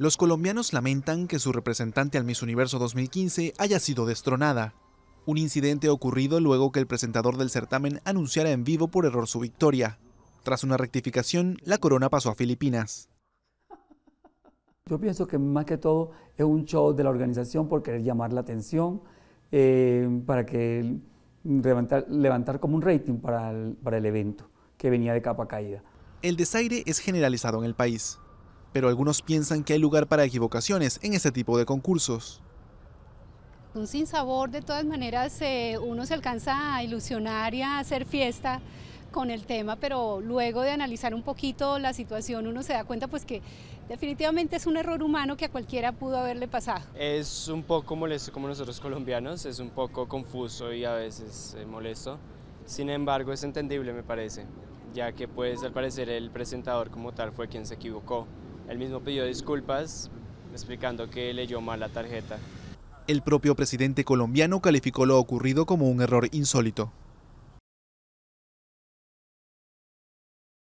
Los colombianos lamentan que su representante al Miss Universo 2015 haya sido destronada. Un incidente ocurrido luego que el presentador del certamen anunciara en vivo por error su victoria. Tras una rectificación, la corona pasó a Filipinas. Yo pienso que más que todo es un show de la organización por querer llamar la atención, eh, para que levantar, como un rating para para el evento que venía de capa caída. El desaire es generalizado en el país pero algunos piensan que hay lugar para equivocaciones en este tipo de concursos. Un sinsabor, de todas maneras, eh, uno se alcanza a ilusionar y a hacer fiesta con el tema, pero luego de analizar un poquito la situación uno se da cuenta pues que definitivamente es un error humano que a cualquiera pudo haberle pasado. Es un poco molesto como nosotros colombianos, es un poco confuso y a veces eh, molesto, sin embargo es entendible me parece, ya que pues al parecer el presentador como tal fue quien se equivocó él mismo pidió disculpas explicando que leyó mal la tarjeta. El propio presidente colombiano calificó lo ocurrido como un error insólito.